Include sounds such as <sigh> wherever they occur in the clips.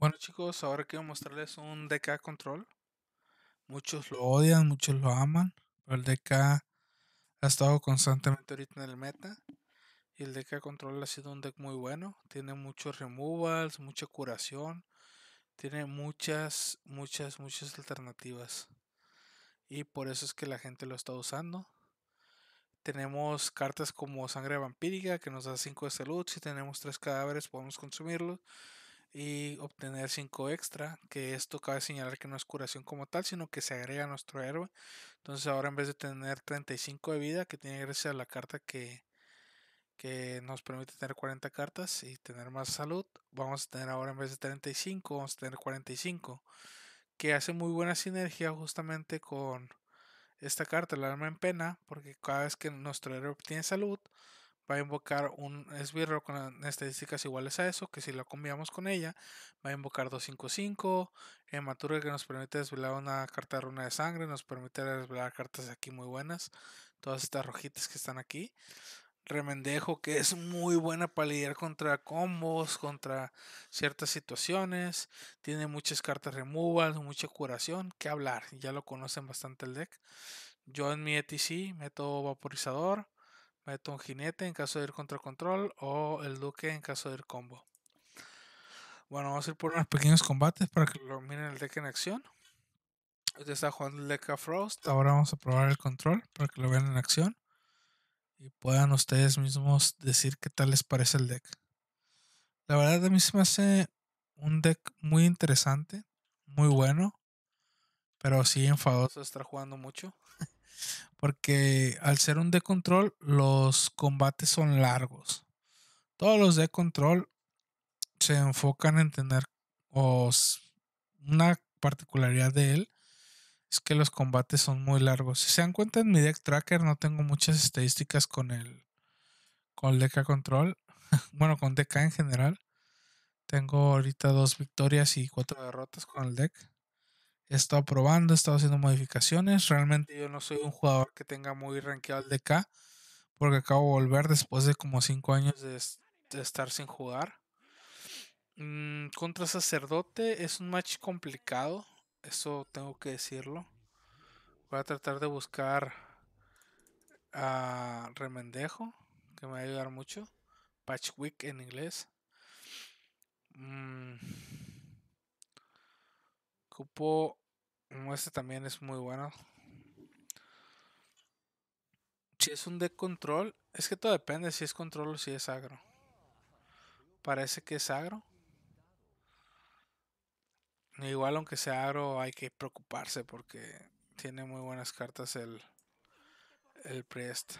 Bueno chicos, ahora quiero mostrarles un DK Control. Muchos lo odian, muchos lo aman, pero el DK ha estado constantemente ahorita en el meta. Y el DK Control ha sido un deck muy bueno. Tiene muchos removals, mucha curación. Tiene muchas, muchas, muchas alternativas. Y por eso es que la gente lo está usando. Tenemos cartas como Sangre Vampírica que nos da 5 de salud. Si tenemos 3 cadáveres podemos consumirlos y obtener 5 extra, que esto cabe señalar que no es curación como tal, sino que se agrega a nuestro héroe. Entonces ahora en vez de tener 35 de vida, que tiene gracias a la carta que, que nos permite tener 40 cartas y tener más salud, vamos a tener ahora en vez de 35, vamos a tener 45, que hace muy buena sinergia justamente con esta carta, el alma en pena, porque cada vez que nuestro héroe obtiene salud, va a invocar un esbirro con estadísticas iguales a eso, que si lo combinamos con ella, va a invocar 255, hematurga que nos permite desvelar una carta de runa de sangre, nos permite desvelar cartas aquí muy buenas, todas estas rojitas que están aquí. Remendejo que es muy buena para lidiar contra combos, contra ciertas situaciones. Tiene muchas cartas removal. mucha curación. Que hablar, ya lo conocen bastante el deck. Yo en mi ETC meto vaporizador, Meto un jinete en caso de ir contra control o el duque en caso de ir combo. Bueno, vamos a ir por unos pequeños combates para que lo miren el deck en acción. este está jugando el deck a Frost. Ahora vamos a probar el control para que lo vean en acción. Y puedan ustedes mismos decir qué tal les parece el deck. La verdad a mí se me hace un deck muy interesante, muy bueno. Pero sí enfadoso estar jugando mucho porque al ser un de control los combates son largos. Todos los de control se enfocan en tener una particularidad de él es que los combates son muy largos. Si se dan cuenta en mi deck tracker no tengo muchas estadísticas con el con el control, <laughs> bueno, con DK en general. Tengo ahorita dos victorias y cuatro derrotas con el deck he estado probando, he estado haciendo modificaciones. Realmente yo no soy un jugador que tenga muy rankeado el DK, porque acabo de volver después de como 5 años de, estar sin jugar. Mm, contra Sacerdote es un match complicado, eso tengo que decirlo. Voy a tratar de buscar a Remendejo, que me va a ayudar mucho. Patchwick en inglés. Mmm Ocupo. Mm, este también es muy bueno. Si es un deck control, es que todo depende si es control o si es agro. Parece que es agro. Igual aunque sea agro hay que preocuparse porque tiene muy buenas cartas el, el Priest.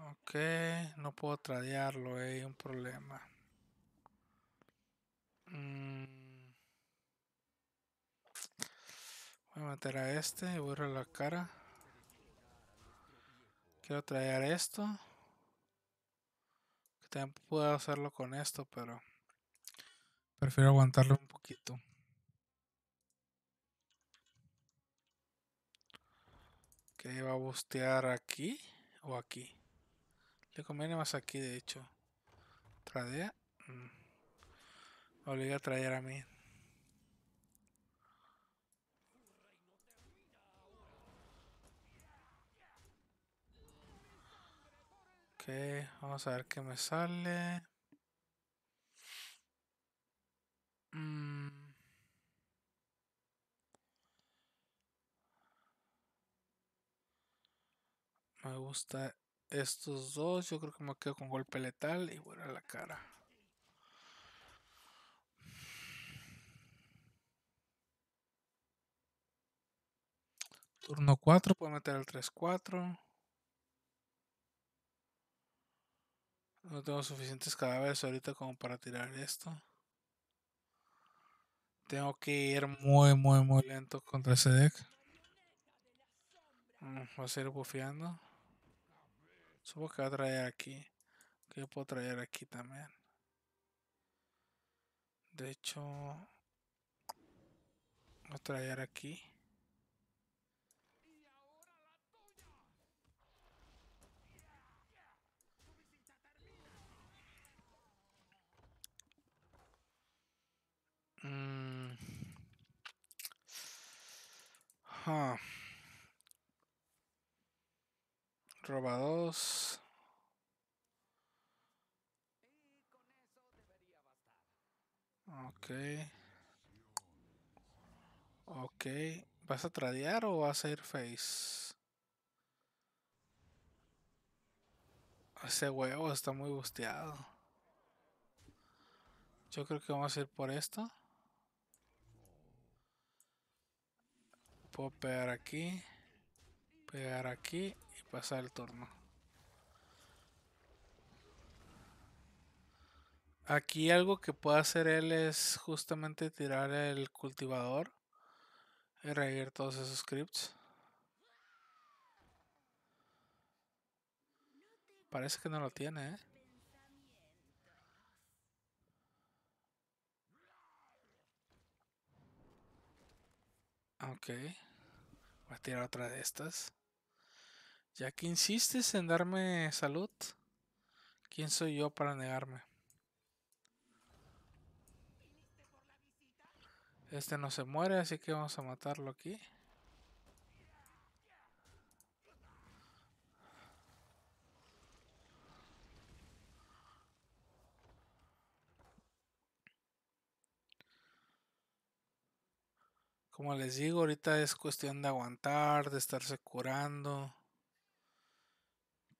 Ok, no puedo tradearlo, hay eh, un problema. Mm. Voy a meter a este y voy la cara. Quiero traer esto. Que también puedo hacerlo con esto, pero prefiero aguantarlo un poquito. que va a bustear aquí o aquí. Te conviene más aquí, de hecho. Tradea. Mm. Obliga a traer a mí. Ok, vamos a ver qué me sale. Mm. Me gusta estos dos. Yo creo que me quedo con golpe letal y bueno, a la cara. Turno 4, puedo meter al 3-4. No tengo suficientes cadáveres ahorita como para tirar esto. Tengo que ir muy, muy, muy lento contra ese deck. Mm, Vamos a ser bufeando. Supongo que va a traer aquí. Que yo puedo traer aquí también. De hecho, voy a traer aquí. Hmm... Huh. Ah. Roba dos Ok. Ok. ¿Vas a tradear o vas a ir face? Ese huevo está muy busteado. Yo creo que vamos a ir por esto. Puedo pegar aquí. Pegar aquí pasar el turno. Aquí algo que puede hacer él es justamente tirar el cultivador y reír todos esos scripts. Parece que no lo tiene, ¿eh? Ok. Voy a tirar otra de estas. Ya que insistes en darme salud, ¿quién soy yo para negarme? Este no se muere, así que vamos a matarlo aquí. Como les digo, ahorita es cuestión de aguantar, de estarse curando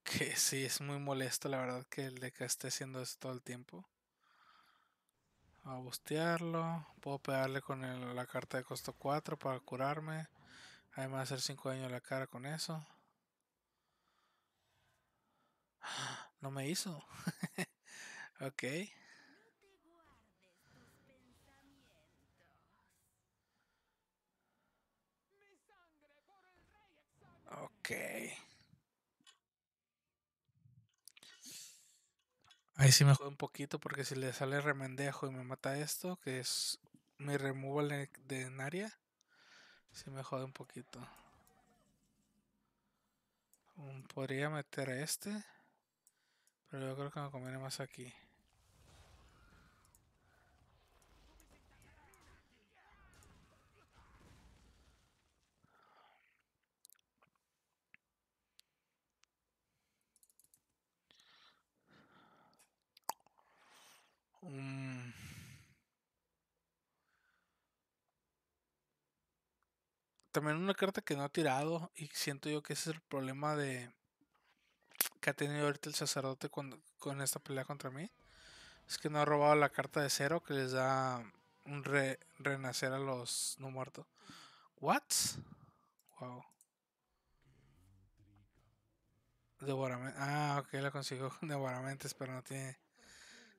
que sí es muy molesto, la verdad, que el de que esté haciendo eso todo el tiempo. A bustearlo. Puedo pegarle con la carta de costo 4 para curarme. Además, hacer 5 daños a la cara con eso. <gasps> No me hizo. <laughs> ok. Ok. Ahí sí me jode un poquito porque si le sale remendejo y me mata esto, que es mi removal de en área, sí me jode un poquito. Mm, podría meter a este, pero yo creo que me conviene más aquí. Mm. también una carta que no ha tirado y siento yo que ese es el problema de que ha tenido ahorita el sacerdote con, esta pelea contra mí. Es que no ha robado la carta de cero que les da un renacer a los no muertos. What? Wow. Devoramente. Ah, ok, la consigo pero no tiene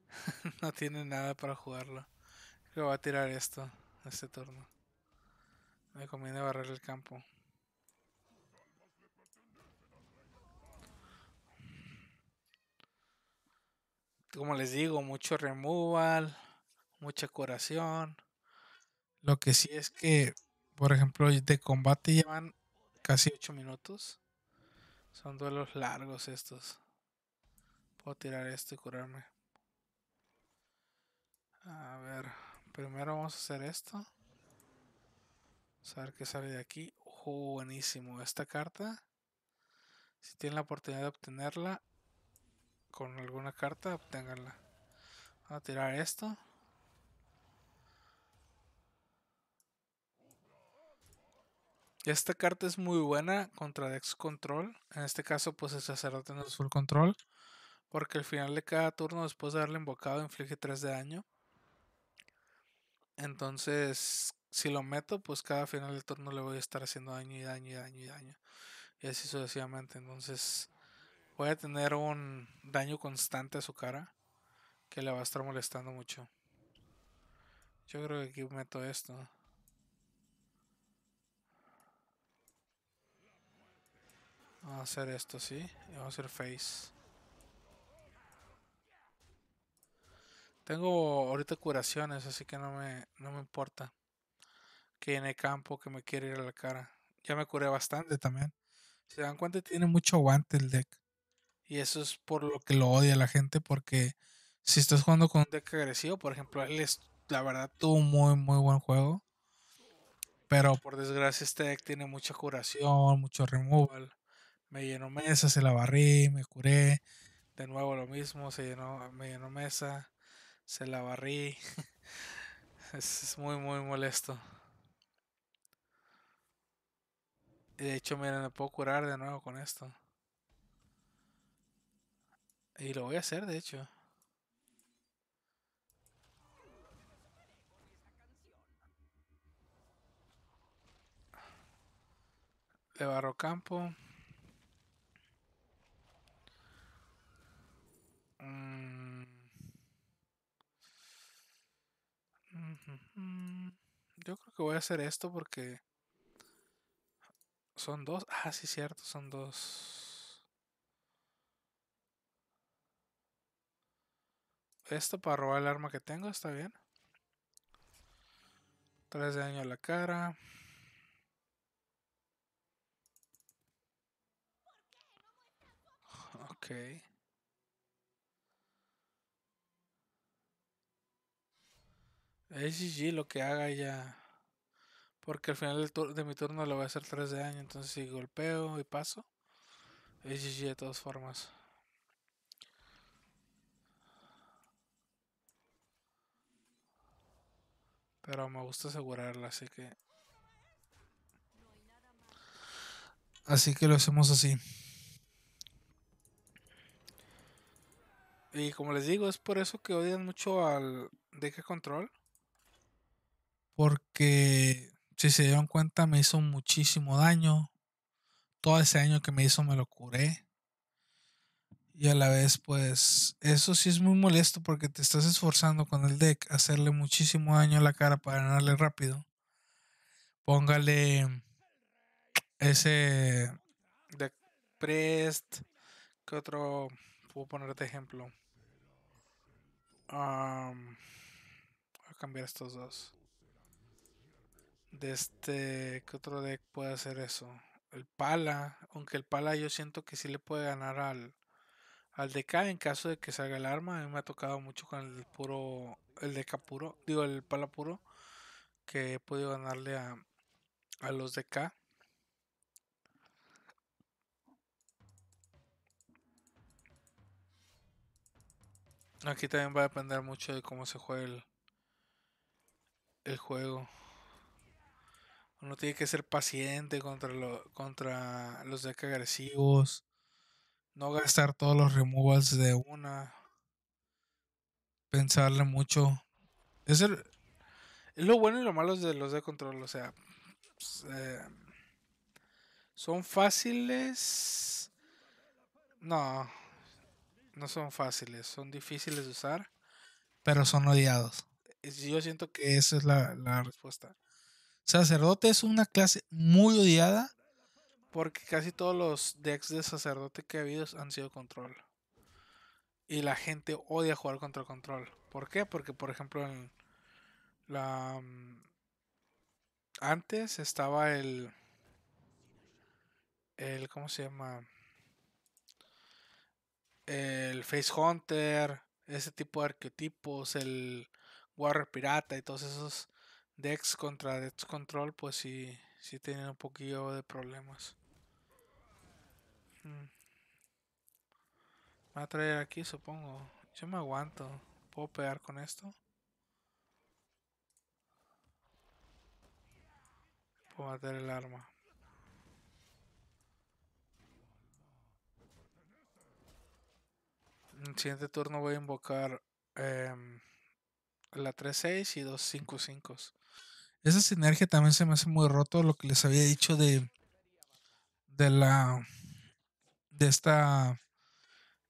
<laughs> no tiene nada para jugarlo. Creo que va a tirar esto, este turno. Me conviene barrer el campo. Como les digo, mucho removal, mucha curación. Lo que sí es que, por ejemplo, de combate llevan casi 8 minutos. Son duelos largos estos. Puedo tirar esto y curarme. A ver, primero vamos a hacer esto. Vamos a ver qué sale de aquí. Oh, buenísimo. Esta carta, si tienen la oportunidad de obtenerla con alguna carta, obténganla. Vamos a tirar esto. Esta carta es muy buena contra Dex Control. En este caso, pues el sacerdote no es full control. Porque al final de cada turno, después de haberle invocado, inflige 3 de daño. Entonces, si lo meto, pues cada final del turno le voy a estar haciendo daño y daño y daño y daño. Y así sucesivamente. Entonces, voy a tener un daño constante a su cara que le va a estar molestando mucho. Yo creo que aquí meto esto. Vamos a hacer esto, sí. Y vamos a hacer face. Tengo ahorita curaciones, así que no me, no me importa. Que en el campo, que me quiere ir a la cara. Ya me curé bastante también. se dan cuenta, tiene mucho aguante el deck. Y eso es por lo que lo odia la gente, porque si estás jugando con un deck agresivo, por ejemplo, él es, la verdad tuvo muy, muy buen juego. Pero por desgracia este deck tiene mucha curación, mucho removal. Me llenó mesa, se la barrí, me curé. De nuevo lo mismo, se llenó, me llenó mesa se la barrí. <laughs> es, muy, muy molesto. De hecho, miren, me puedo curar de nuevo con esto. Y lo voy a hacer, de hecho. Le barro campo. Mm. Mm. Yo creo que voy a hacer esto porque son dos. Ah, sí, cierto, son dos. Esto para robar el arma que tengo, está bien. Tres daño a la cara. Ok. Es GG lo que haga ya. Porque al final de mi turno le voy a hacer 3 de daño. Entonces si golpeo y paso. Es GG de todas formas. Pero me gusta asegurarla, así que... Así que lo hacemos así. Y como les digo, es por eso que odian mucho al DK Control porque si se dieron cuenta me hizo muchísimo daño. Todo ese daño que me hizo me lo curé. Y a la vez, pues, eso sí es muy molesto porque te estás esforzando con el deck, hacerle muchísimo daño a la cara para ganarle rápido. Póngale ese deck Prest. ¿Qué otro puedo ponerte ejemplo? voy a cambiar estos dos de este, ¿qué otro deck puede hacer eso? El Pala, aunque el Pala yo siento que sí le puede ganar al, al DK en caso de que salga el arma. A mí me ha tocado mucho con el puro, el DK puro, digo el Pala puro, que he podido ganarle a, a los DK. Aquí también va a depender mucho de cómo se juegue el, el juego. Uno tiene que ser paciente contra, lo, contra los deck agresivos. No gastar todos los removals de una. Pensarle mucho. Es, lo bueno y lo malo de los de control. O sea, pues, eh, son fáciles. No, no son fáciles. Son difíciles de usar, pero son odiados. Yo siento que esa es la, la respuesta Sacerdote es una clase muy odiada porque casi todos los decks de sacerdote que ha habido han sido control. Y la gente odia jugar contra control. ¿Por qué? Porque, por ejemplo, la. Mm, antes estaba el. El. ¿Cómo se llama? El Face Hunter. Ese tipo de arquetipos. El Warrior Pirata y todos esos Dex contra Dex Control, pues sí, sí tienen un poquillo de problemas. Mm. Me va a traer aquí, supongo. Yo me aguanto. ¿Puedo pegar con esto? Puedo matar el arma. En el siguiente turno voy a invocar em, la 3-6 y dos 5-5. Esa sinergia también se me hace muy roto lo que les había dicho de, de la de esta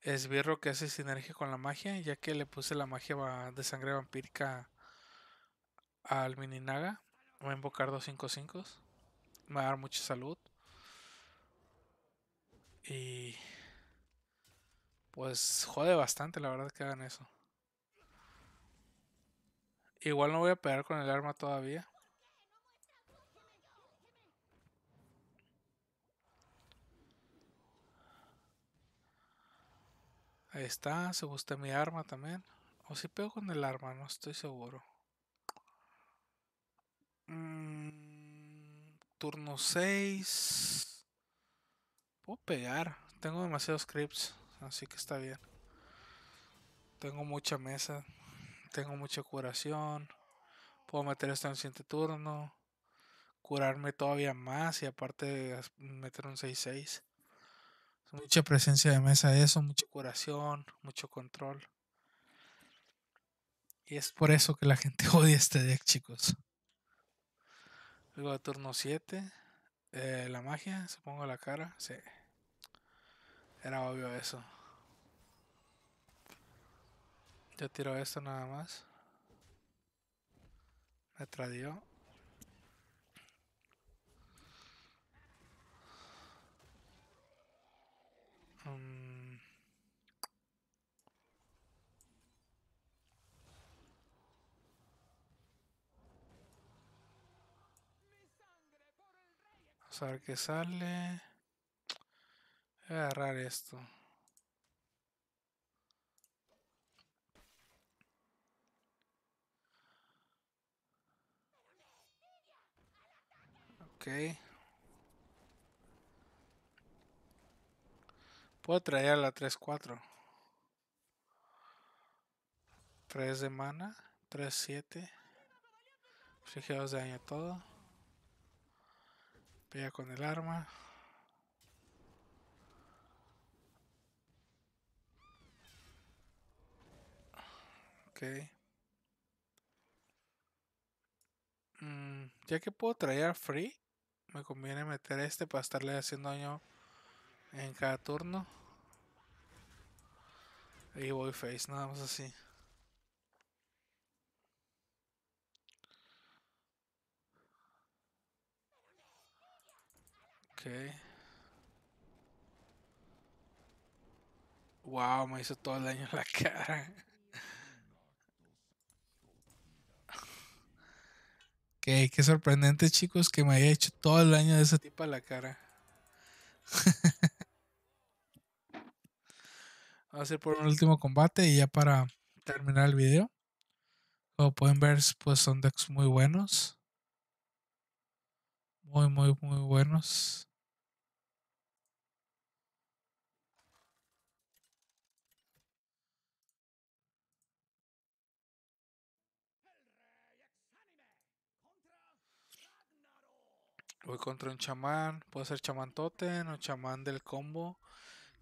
esbirro que hace sinergia con la magia, ya que le puse la magia de sangre vampírica al Mininaga. Voy a invocar dos 5-5. Me va a dar mucha salud. Y. Pues jode bastante, la verdad, que hagan eso. Igual no voy a pegar con el arma todavía. Ahí está, se gusta mi arma también. O si pego con el arma, no estoy seguro. Mm, turno 6. Puedo pegar. Tengo demasiados scripts, así que está bien. Tengo mucha mesa. Tengo mucha curación. Puedo meter esto en el siguiente turno. Curarme todavía más y aparte meter un 6-6. Mucha presencia de mesa, eso, mucha curación, mucho control. Y es por eso que la gente <laughs> odia este deck, chicos. Luego de turno 7. Eh, la magia, supongo la cara. Sí. Era obvio eso. Yo tiro esto nada más. Me tradió. Vamos a ver qué sale. a agarrar esto. Okay. Puedo traer la 3-4. 3 de mana. 3-7. Fijados de daño todo. Pega con el arma. Ok. Mm, ya que puedo traer free, me conviene meter este para estarle haciendo daño en cada turno. Y voy face, nada más así. Ok Wow, me hizo todo el año la cara. Ok, qué sorprendente chicos que me haya hecho todo el año de ese tipo a la cara. <laughs> Va a ser por un último combate y ya para terminar el video. Como pueden ver, pues son decks muy buenos. Muy, muy, muy buenos. Voy contra un chamán. Puede ser chamán totem o chamán del combo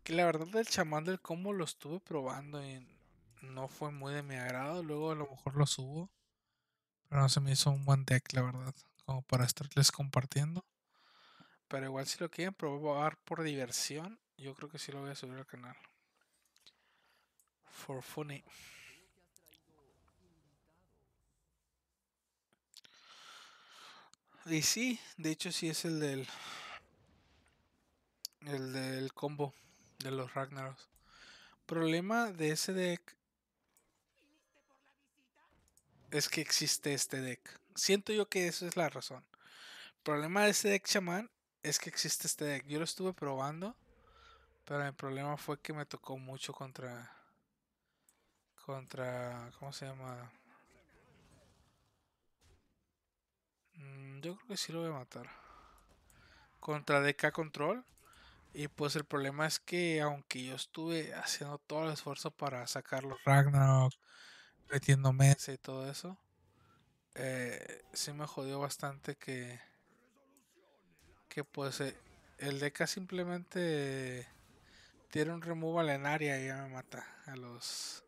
que la verdad del chamán del combo lo estuve probando y no fue muy de mi agrado. Luego a lo mejor lo subo. Pero no se me hizo un buen deck, la verdad. Como para estarles compartiendo. Pero igual si lo quieren probar por diversión, yo creo que sí lo voy a subir al canal. For funny. Y sí, de hecho sí es el del... El del combo de los Ragnaros. Problema de ese deck es que existe este deck. Siento yo que esa es la razón. Problema de ese deck chamán es que existe este deck. Yo lo estuve probando, pero el problema fue que me tocó mucho contra contra ¿cómo se llama? Mm, yo creo que sí lo voy a matar. Contra DK Control. Y pues el problema es que aunque yo estuve haciendo todo el esfuerzo para sacar los Ragnarok, metiendo mesa y todo eso, eh, sí me jodió bastante que, que pues eh, el deca simplemente tiene un removal en área y ya me mata a los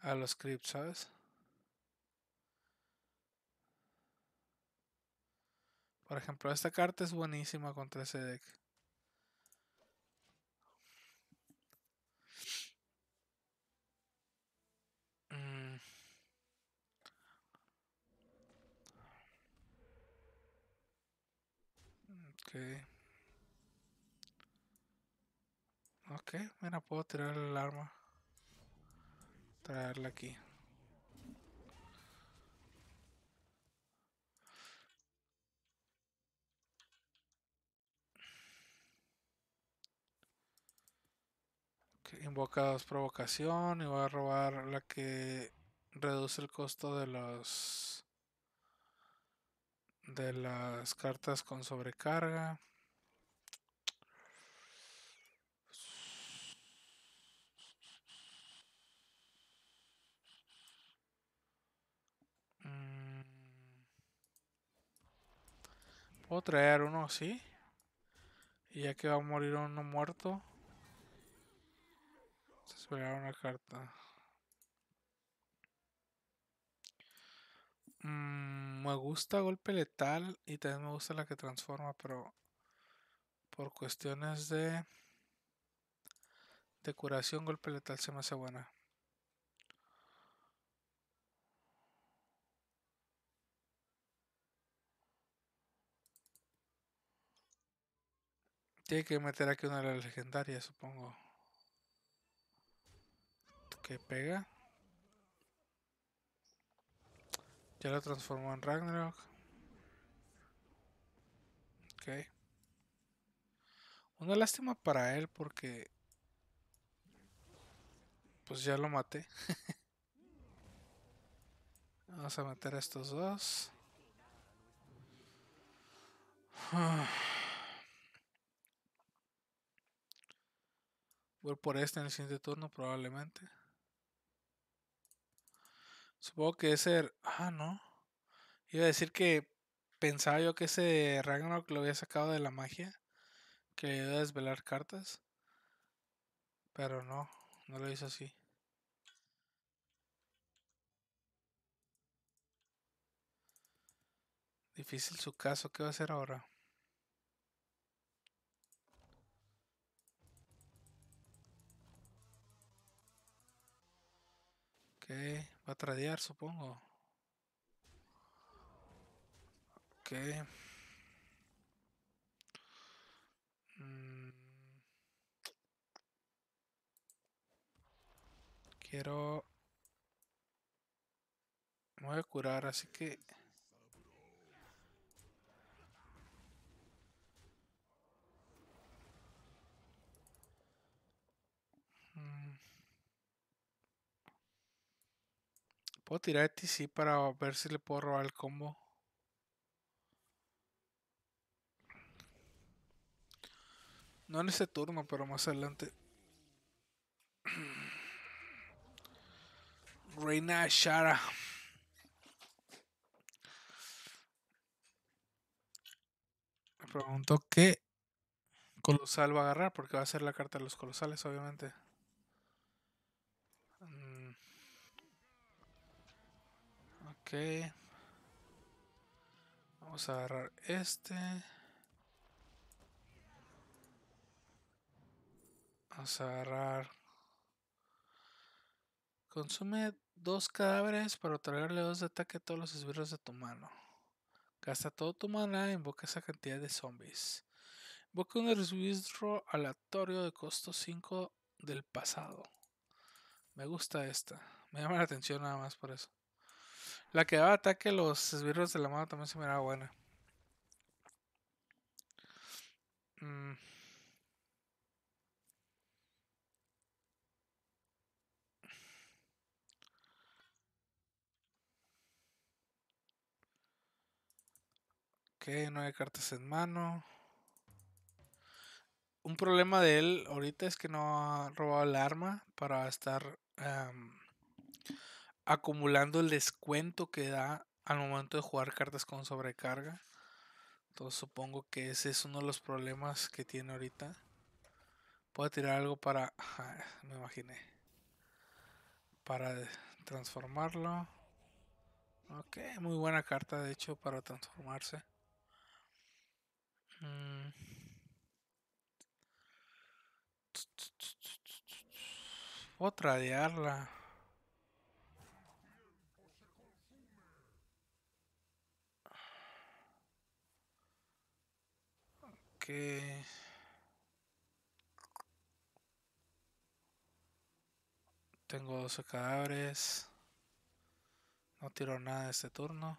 a los creeps, ¿sabes? Por ejemplo, esta carta es buenísima contra ese deck. Ok, mira, puedo tirar el arma. Traerla aquí. Okay, invocados provocación y voy a robar la que reduce el costo de los de las cartas con sobrecarga. Mm. Puedo traer uno así. Y ya que va a morir uno muerto. Se espera una carta. Mmm me gusta golpe letal y también me gusta la que transforma, pero por cuestiones de, de curación, golpe letal se me hace buena. Tiene que meter aquí una de las legendarias, supongo. Que pega. Ya lo transformó en Ragnarok. Ok. Una lástima para él porque... Pues ya lo maté. <laughs> Vamos a meter a estos dos. <sighs> Voy por este en el siguiente turno probablemente. Supongo que ese. Ah, no. Iba a decir que pensaba yo que ese Ragnarok lo había sacado de la magia. Que le iba a desvelar cartas. Pero no, no lo hizo así. Difícil su caso, ¿qué va a hacer ahora? Okay. Va a tradear, supongo. Ok. Mm. Quiero... voy a curar, así que... Puedo tirar a sí para ver si le puedo robar el combo. No en este turno, pero más adelante. <clears throat> Reina Shara. Me pregunto qué colosal va a agarrar, porque va a ser la carta de los colosales, obviamente. Vamos a agarrar este. Vamos a agarrar. Consume dos cadáveres para otorgarle dos de ataque a todos los esbirros de tu mano. Gasta todo tu mana e invoca esa cantidad de zombies. Invoca un esbirro aleatorio de costo 5 del pasado. Me gusta esta. Me llama la atención nada más por eso. La que daba ataque a los esbirros de la mano también se me era buena. Mm. Ok, hay cartas en mano. Un problema de él ahorita es que no ha robado el arma para estar... Em, acumulando el descuento que da al momento de jugar cartas con sobrecarga. Entonces supongo que ese es uno de los problemas que tiene ahorita. Puedo tirar algo para... me imaginé. Para transformarlo. Ok, muy buena carta de hecho para transformarse. Mm. Otra de Arla Tengo 12 cadáveres. No tiro nada este turno.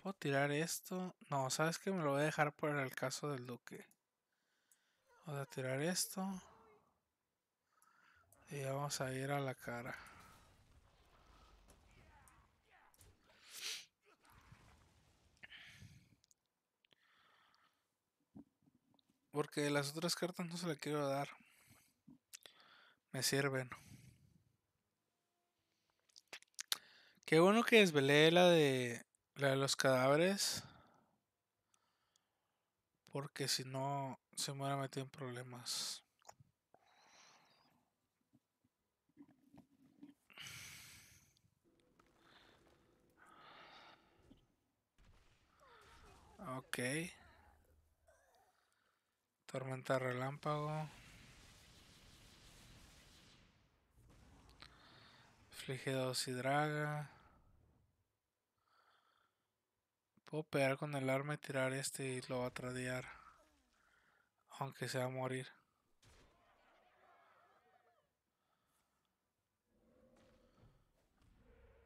¿Puedo tirar esto? No, ¿sabes que Me lo voy a dejar por el caso del duque. Vamos a tirar esto. Y vamos a ir a la cara. Porque las otras cartas no se las quiero dar. Me sirven. Qué bueno que desvelé la de. La de los cadáveres. Porque si no, se me hubiera metido en problemas. Ok Tormenta relámpago. dos y draga. Puedo pegar con el arma y tirar este y lo va a tradear. Aunque se va a morir.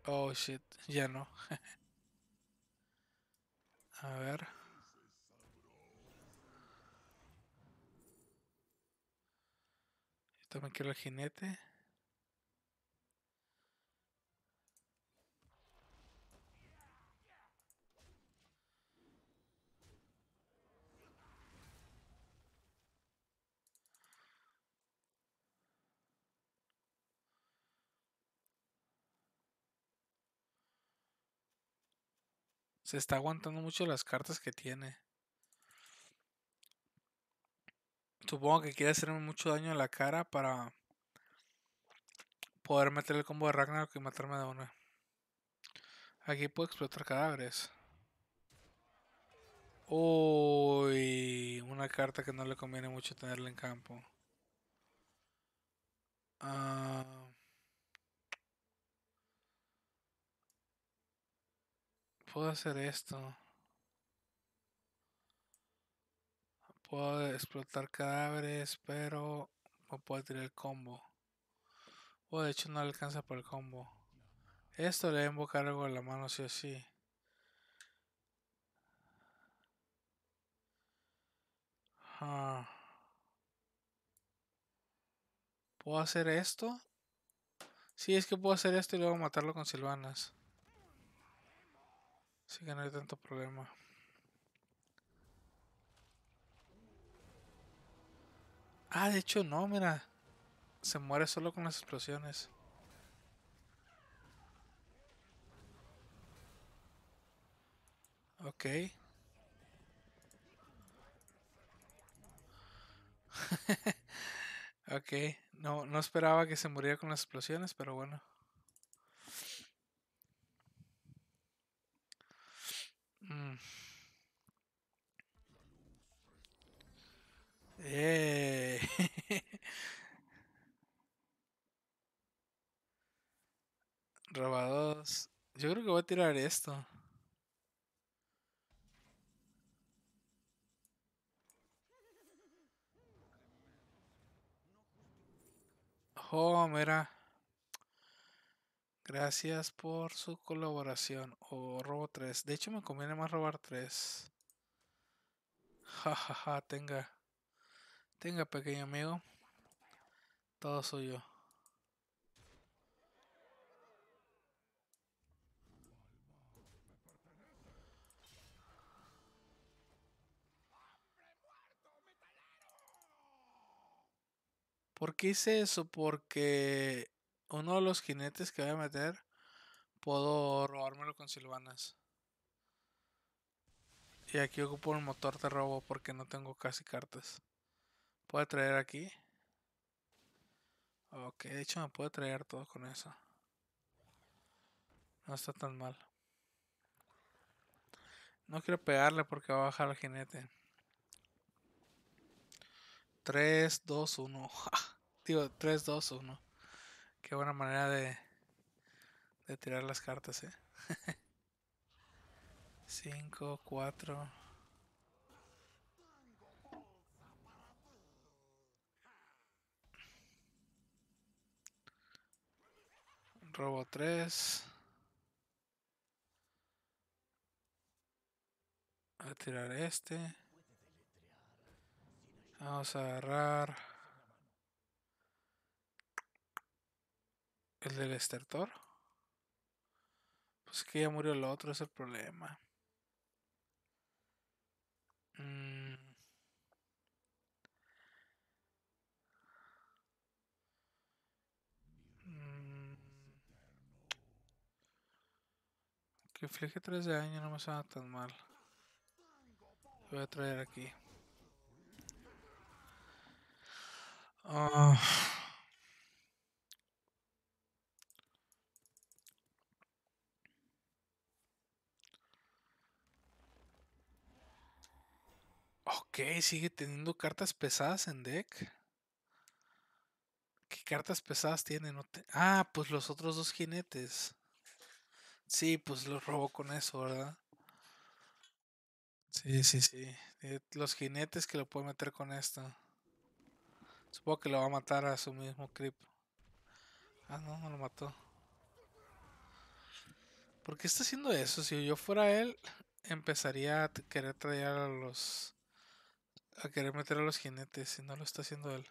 Oh shit, ya no. <laughs> a ver. También quiero el jinete. Se está aguantando mucho las cartas que tiene. Supongo que quiere hacerme mucho daño en la cara para poder meter el combo de Ragnarok y matarme de una. Aquí puedo explotar cadáveres. Uy, una carta que no le conviene mucho tenerla en campo. Ah. puedo hacer esto. Puedo explotar cadáveres, pero no puedo tirar el combo. O de hecho no alcanza por el combo. Esto le invocar algo en la mano sí o sí. ¿Puedo hacer esto? Sí, es que puedo hacer esto y luego matarlo con silvanas. Así que no hay tanto problema. Ah, de hecho no, mira. Se muere solo con las explosiones. Ok. <laughs> ok, no, no esperaba que se muriera con las explosiones, pero bueno. Mm. Eh. <laughs> Robados. Yo creo que voy a tirar esto. Oh, mira. Gracias por su colaboración. O oh, robo 3. De hecho, me conviene más robar 3. Jajaja, ja, ja, tenga. Tenga, pequeño amigo. Todo suyo. ¿Por qué hice eso? Porque uno de los jinetes que voy a meter puedo robármelo con silvanas. Y aquí ocupo el motor de robo porque no tengo casi cartas puedo traer aquí. Ok, de hecho me puedo traer todo con eso. No está tan mal. No quiero pegarle porque va a bajar el jinete. 3, 2, 1. Digo, 3, 2, 1. Qué buena manera de, de tirar las cartas, eh. 5, <laughs> 4. robo 3. A tirar este. Vamos a agarrar el del estertor. Pues que ya murió el otro, es el problema. Mm. Que inflige 3 de año no me suena tan mal. Lo voy a traer aquí. Ah. Ok, sigue teniendo cartas pesadas en deck. ¿Qué cartas pesadas tiene? Ah, pues los otros dos jinetes. Sí, pues lo robó con eso, ¿verdad? Sí, sí, sí. Eh, los jinetes que lo puede meter con esto. Supongo que lo va a matar a su mismo creep. Ah, no, no lo mató. ¿Por qué está haciendo eso? Si yo fuera él, empezaría a querer traer a los... A querer meter a los jinetes, si no lo está haciendo él.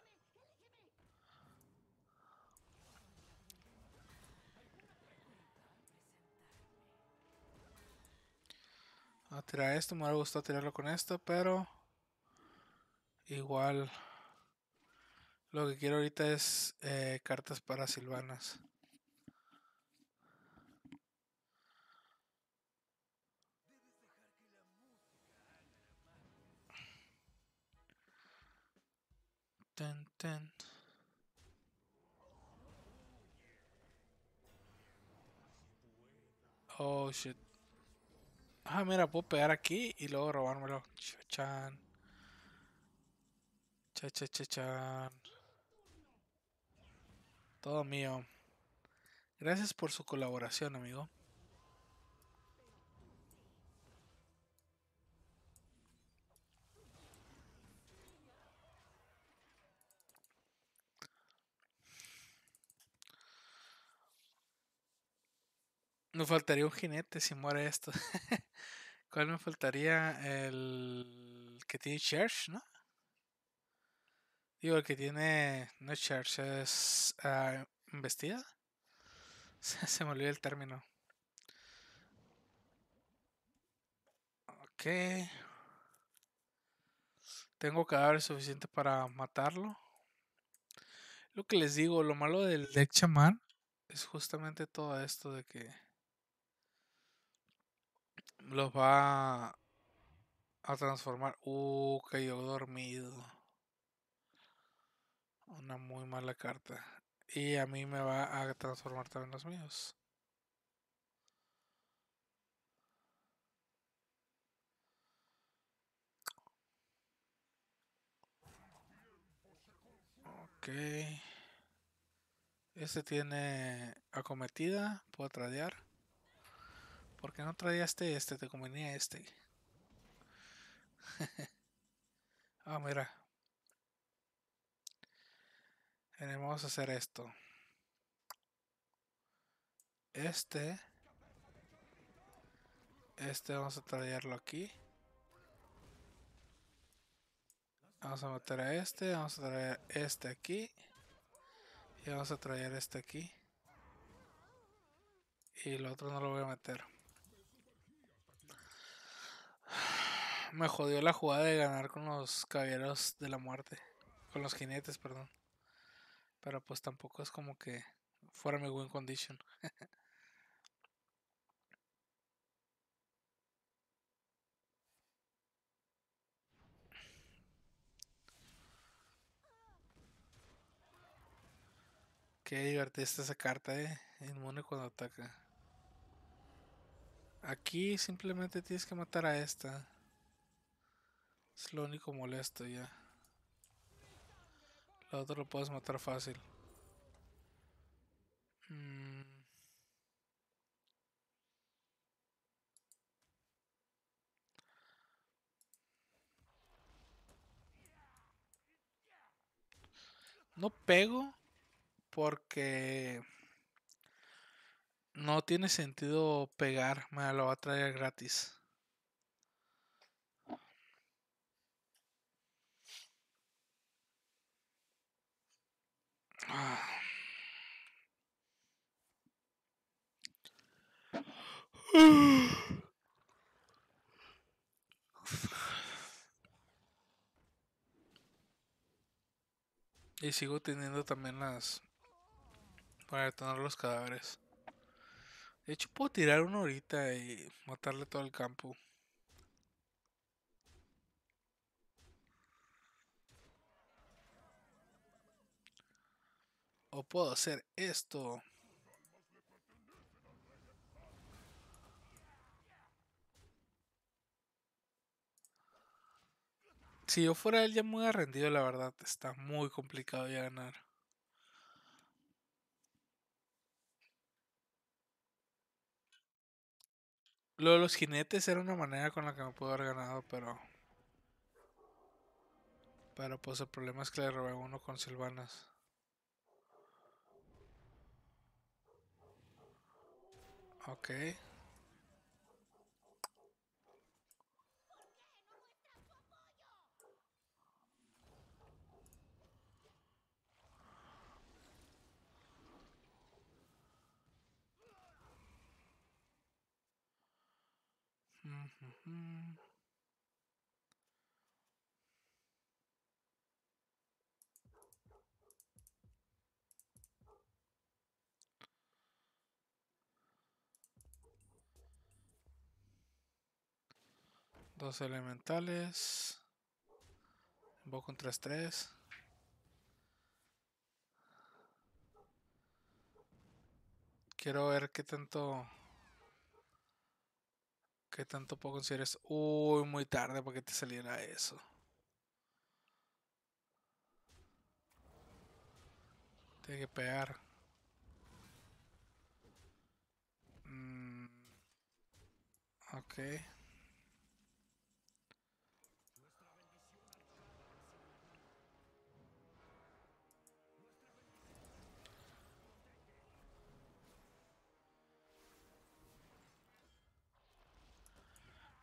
a tirar esto. Me hubiera gustado tirarlo con esto, pero igual lo que quiero ahorita es eh, cartas para silvanas. Ten, Oh shit. Ah, mira, puedo pegar aquí y luego robármelo. cha Chachachachan. Todo mío. Gracias por su colaboración, amigo. Me faltaría un jinete si muere esto. <laughs> ¿Cuál me faltaría? El que tiene Church, ¿no? Digo, el que tiene. No Church, es. vestida. Ah, <laughs> se me olvidó el término. Ok. Tengo cadáveres suficientes para matarlo. Lo que les digo, lo malo del deck es justamente todo esto de que los va a transformar. Uh, yo dormido. Una muy mala carta. Y a mí me va a transformar también los míos. Ok. Este tiene acometida. Puedo tradear. ¿Por qué no traía este? Este, te convenía este. <laughs> Ah, mira. Vamos a hacer esto. Este. Este vamos a traerlo aquí. Vamos a meter a este. Vamos a traer este aquí. Y vamos a traer este aquí. Y el otro no lo voy a meter. me jodió la jugada de ganar con los caballeros de la muerte. Con los jinetes, perdón. Pero pues tampoco es como que fuera mi win condition. <laughs> Qué divertida esa carta, eh. Inmune cuando ataca. Aquí simplemente tienes que matar a esta. Es lo único molesto ya. otro otro lo puedes matar fácil. Mm. No pego porque no tiene sentido pegar, me lo va a traer gratis. Y sigo teniendo también las... Para detonar los cadáveres. De hecho, puedo tirar uno ahorita y matarle todo el campo. O puedo hacer esto. Si yo fuera él ya me hubiera rendido, la verdad. Está muy complicado ya ganar. Lo de los jinetes era una manera con la que me puedo haber ganado, pero... Pero pues el problema es que le robé uno con Silvanas. Ok. hmm Dos elementales. Invoco un tres 3 Quiero ver qué tanto... ¿Qué tanto puedo conseguir Uy, muy tarde para que te saliera eso. Tiene que pegar. Mm, ok.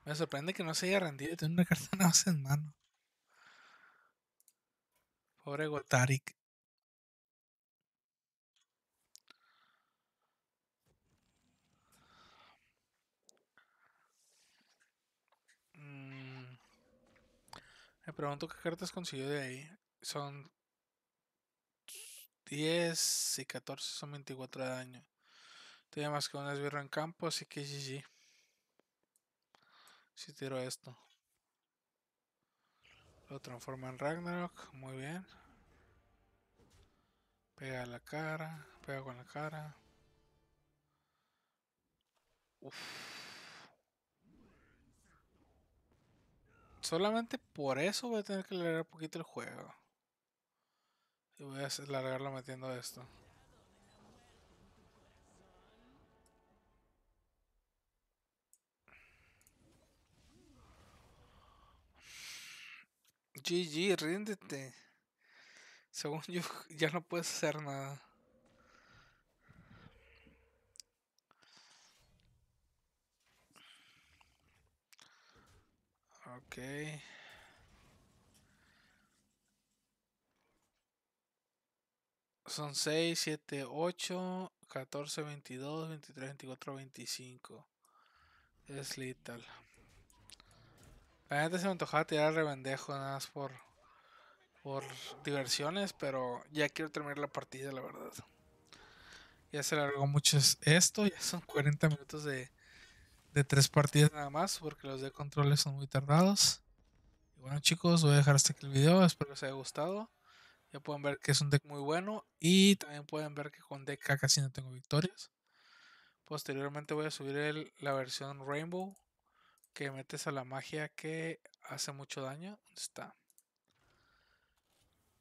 Me sorprende que no se haya rendido y tiene una <laughs> carta nada más en mano. Pobre Gotarik. Mm. Me pregunto qué cartas consiguió de ahí. Son 10 y 14 son 24 de daño. Tiene más que un esbirro en campo, así que GG. Si tiro esto. Lo transforma en Ragnarok. Muy bien. Pega la cara. Pega con la cara. Uf. Solamente por eso voy a tener que alargar un poquito el juego. Y voy a alargarlo metiendo esto. GG, ríndete. Según yo, <laughs> ya no puedes hacer nada. Ok. Son 6, 7, 8, 14, 22, 23, 24, 25. Es literal. La gente se me antojaba tirar revendejo nada más por, por diversiones, pero ya quiero terminar la partida, la verdad. Ya se alargó mucho esto, ya son 40 minutos de, de tres partidas nada más, porque los de controles son muy tardados. bueno chicos, voy a dejar hasta aquí el video, espero que os haya gustado. Ya pueden ver que es un deck muy bueno y también pueden ver que con deck casi no tengo victorias. Posteriormente voy a subir la versión Rainbow que metes a la magia que hace mucho daño. está?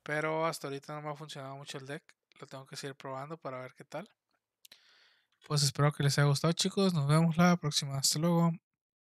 Pero hasta ahorita no me ha funcionado mucho el deck. Lo tengo que seguir probando para ver qué tal. Pues espero que les haya gustado chicos. Nos vemos la próxima. Hasta luego.